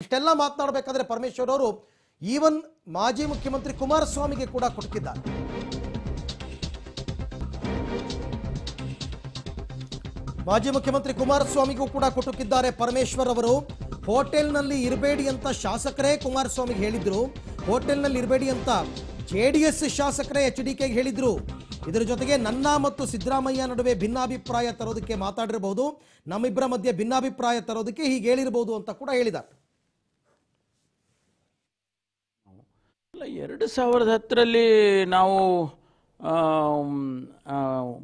ಇಷ್ಟೆಲ್ಲ ಮಾತನಾಡಬೇಕಾದ್ರೆ ಪರಮೇಶ್ವರ್ ಅವರು ಈವನ್ ಮಾಜಿ ಮುಖ್ಯಮಂತ್ರಿ ಕುಮಾರಸ್ವಾಮಿಗೆ ಕೂಡ ಕೊಟ್ಟಿದ್ದಾರೆ ಮಾಜಿ ಮುಖ್ಯಮಂತ್ರಿ ಕುಮಾರಸ್ವಾಮಿಗೂ ಕೂಡ ಕುಟುಕಿದ್ದಾರೆ ಪರಮೇಶ್ವರ್ ಅವರು ಹೋಟೆಲ್ನಲ್ಲಿ ಇರಬೇಡಿ ಅಂತ ಶಾಸಕರೇ ಕುಮಾರಸ್ವಾಮಿಗೆ ಹೇಳಿದ್ರು ಹೋಟೆಲ್ನಲ್ಲಿ ಇರಬೇಡಿ ಅಂತ ಜೆ ಶಾಸಕರೇ ಎಚ್ ಡಿ ಕೆಗೆ ಹೇಳಿದ್ರು ಇದರ ಜೊತೆಗೆ ನನ್ನ ಮತ್ತು ಸಿದ್ದರಾಮಯ್ಯ ನಡುವೆ ಭಿನ್ನಾಭಿಪ್ರಾಯ ತರೋದಕ್ಕೆ ಮಾತಾಡಿರಬಹುದು ನಮ್ಮಿಬ್ಬರ ಮಧ್ಯೆ ಭಿನ್ನಾಭಿಪ್ರಾಯ ತರೋದಕ್ಕೆ ಹೀಗೆ ಹೇಳಿರಬಹುದು ಅಂತ ಕೂಡ ಹೇಳಿದ್ದಾರೆ ಇಲ್ಲ ಎರಡು ಸಾವಿರದ ಹತ್ತರಲ್ಲಿ ನಾವು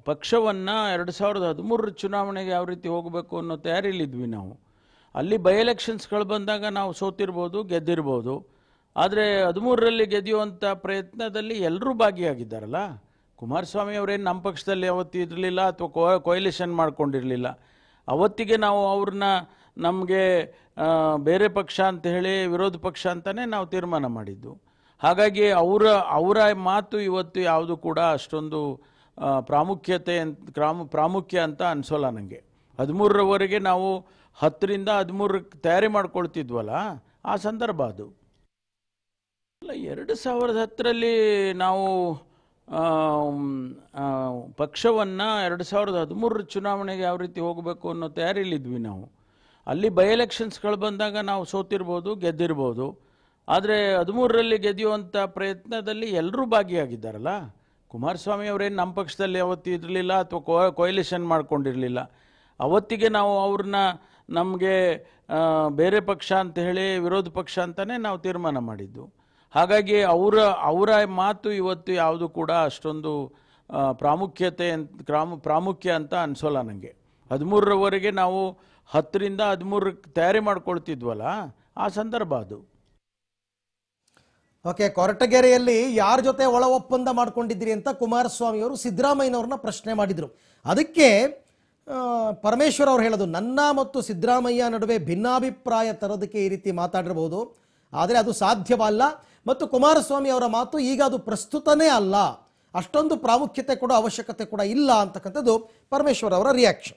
ಪಕ್ಷವನ್ನು ಎರಡು ಸಾವಿರದ ಹದಿಮೂರರ ಚುನಾವಣೆಗೆ ಯಾವ ರೀತಿ ಹೋಗಬೇಕು ಅನ್ನೋ ತಯಾರಿಲಿದ್ವಿ ನಾವು ಅಲ್ಲಿ ಬೈ ಎಲೆಕ್ಷನ್ಸ್ಗಳು ಬಂದಾಗ ನಾವು ಸೋತಿರ್ಬೋದು ಗೆದ್ದಿರ್ಬೋದು ಆದರೆ ಹದಿಮೂರರಲ್ಲಿ ಗೆದ್ದಿಯುವಂಥ ಪ್ರಯತ್ನದಲ್ಲಿ ಎಲ್ಲರೂ ಭಾಗಿಯಾಗಿದ್ದಾರಲ್ಲ ಕುಮಾರಸ್ವಾಮಿ ಅವರೇನು ನಮ್ಮ ಪಕ್ಷದಲ್ಲಿ ಅವತ್ತು ಇರಲಿಲ್ಲ ಅಥವಾ ಕೋ ಮಾಡ್ಕೊಂಡಿರಲಿಲ್ಲ ಅವತ್ತಿಗೆ ನಾವು ಅವ್ರನ್ನ ನಮಗೆ ಬೇರೆ ಪಕ್ಷ ಅಂತ ಹೇಳಿ ವಿರೋಧ ಪಕ್ಷ ಅಂತಲೇ ನಾವು ತೀರ್ಮಾನ ಮಾಡಿದ್ದು ಹಾಗಾಗಿ ಅವರ ಅವರ ಮಾತು ಇವತ್ತು ಯಾವುದು ಕೂಡ ಅಷ್ಟೊಂದು ಪ್ರಾಮುಖ್ಯತೆ ಕ್ರಾಮು ಪ್ರಾಮುಖ್ಯ ಅಂತ ಅನಿಸೋಲ್ಲ ನನಗೆ ಹದಿಮೂರರವರೆಗೆ ನಾವು ಹತ್ತರಿಂದ ಹದಿಮೂರಕ್ಕೆ ತಯಾರಿ ಮಾಡ್ಕೊಳ್ತಿದ್ವಲ್ಲ ಆ ಸಂದರ್ಭ ಅದು ಅಲ್ಲ ಎರಡು ಸಾವಿರದ ಹತ್ತರಲ್ಲಿ ನಾವು ಪಕ್ಷವನ್ನು ಎರಡು ಸಾವಿರದ ಹದಿಮೂರರ ಚುನಾವಣೆಗೆ ಯಾವ ರೀತಿ ಹೋಗಬೇಕು ಅನ್ನೋ ತಯಾರಿಯಲ್ಲಿದ್ವಿ ನಾವು ಅಲ್ಲಿ ಬೈ ಎಲೆಕ್ಷನ್ಸ್ಗಳು ಬಂದಾಗ ನಾವು ಸೋತಿರ್ಬೋದು ಗೆದ್ದಿರ್ಬೋದು ಆದರೆ ಹದಿಮೂರರಲ್ಲಿ ಗೆದ್ಯುವಂಥ ಪ್ರಯತ್ನದಲ್ಲಿ ಎಲ್ಲರೂ ಭಾಗಿಯಾಗಿದ್ದಾರಲ್ಲ ಕುಮಾರಸ್ವಾಮಿ ಅವರೇನು ನಮ್ಮ ಪಕ್ಷದಲ್ಲಿ ಅವತ್ತು ಇರಲಿಲ್ಲ ಅಥವಾ ಕೋ ಕೊಯ್ಲೇಷನ್ ಮಾಡ್ಕೊಂಡಿರಲಿಲ್ಲ ಅವತ್ತಿಗೆ ನಾವು ಅವ್ರನ್ನ ನಮಗೆ ಬೇರೆ ಪಕ್ಷ ಅಂತ ಹೇಳಿ ವಿರೋಧ ಪಕ್ಷ ಅಂತಲೇ ನಾವು ತೀರ್ಮಾನ ಮಾಡಿದ್ದು ಹಾಗಾಗಿ ಅವರ ಅವರ ಮಾತು ಇವತ್ತು ಯಾವುದು ಕೂಡ ಅಷ್ಟೊಂದು ಪ್ರಾಮುಖ್ಯತೆ ಅಂತ ಪ್ರಾಮು ಪ್ರಾಮುಖ್ಯ ಅಂತ ಅನಿಸೋಲ್ಲ ನನಗೆ ಹದಿಮೂರರವರೆಗೆ ನಾವು ಹತ್ತರಿಂದ ಹದಿಮೂರಕ್ಕೆ ತಯಾರಿ ಮಾಡ್ಕೊಳ್ತಿದ್ವಲ್ಲ ಆ ಸಂದರ್ಭ ಅದು ಓಕೆ ಕೊರಟಗೆರೆಯಲ್ಲಿ ಯಾರ ಜೊತೆ ಒಳ ಒಪ್ಪಂದ ಮಾಡ್ಕೊಂಡಿದ್ದೀರಿ ಅಂತ ಕುಮಾರಸ್ವಾಮಿ ಅವರು ಸಿದ್ದರಾಮಯ್ಯನವ್ರನ್ನ ಪ್ರಶ್ನೆ ಮಾಡಿದರು ಅದಕ್ಕೆ ಪರಮೇಶ್ವರ್ ಅವರು ಹೇಳೋದು ನನ್ನ ಮತ್ತು ಸಿದ್ದರಾಮಯ್ಯ ನಡುವೆ ಭಿನ್ನಾಭಿಪ್ರಾಯ ತರೋದಕ್ಕೆ ಈ ರೀತಿ ಮಾತಾಡಿರಬಹುದು ಆದರೆ ಅದು ಸಾಧ್ಯವಲ್ಲ ಮತ್ತು ಕುಮಾರಸ್ವಾಮಿ ಅವರ ಮಾತು ಈಗ ಅದು ಪ್ರಸ್ತುತನೇ ಅಲ್ಲ ಅಷ್ಟೊಂದು ಪ್ರಾಮುಖ್ಯತೆ ಕೂಡ ಅವಶ್ಯಕತೆ ಕೂಡ ಇಲ್ಲ ಅಂತಕ್ಕಂಥದ್ದು ಪರಮೇಶ್ವರ್ ಅವರ ರಿಯಾಕ್ಷನ್